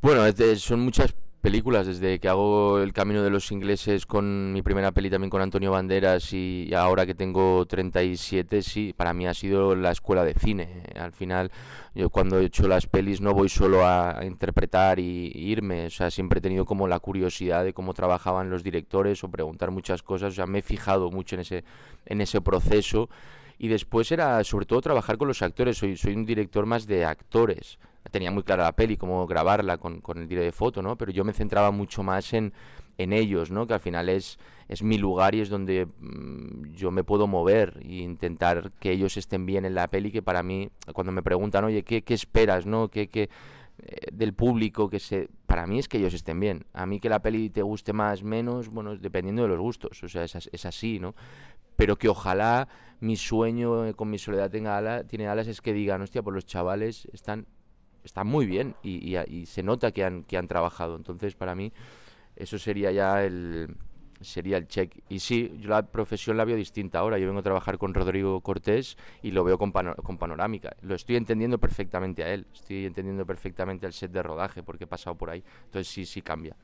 Bueno, son muchas películas, desde que hago El Camino de los Ingleses con mi primera peli también con Antonio Banderas y ahora que tengo 37, sí, para mí ha sido la escuela de cine. Al final, yo cuando he hecho las pelis no voy solo a interpretar y irme, o sea, siempre he tenido como la curiosidad de cómo trabajaban los directores o preguntar muchas cosas, o me he fijado mucho en ese, en ese proceso. Y después era sobre todo trabajar con los actores, soy, soy un director más de actores tenía muy clara la peli, cómo grabarla con, con el tiro de foto, ¿no? Pero yo me centraba mucho más en, ellos, ¿no? Que al final es, es mi lugar y es donde mm, yo me puedo mover e intentar que ellos estén bien en la peli, que para mí, cuando me preguntan, oye, ¿qué, esperas, no? ¿Qué, eh, del público que se... Para mí es que ellos estén bien. A mí que la peli te guste más, menos, bueno, dependiendo de los gustos, o sea, es, así, ¿no? Pero que ojalá mi sueño eh, con mi soledad tenga alas tiene alas es que digan, hostia, pues los chavales están está muy bien y, se nota que han, que han trabajado. Entonces, para mí, eso sería ya el, sería el check. Y sí, yo la profesión la veo distinta ahora. Yo vengo a trabajar con Rodrigo Cortés y lo veo con, con, panorámica. Lo estoy entendiendo perfectamente a él, estoy entendiendo perfectamente al set de rodaje porque he pasado por ahí. Entonces sí, sí cambia.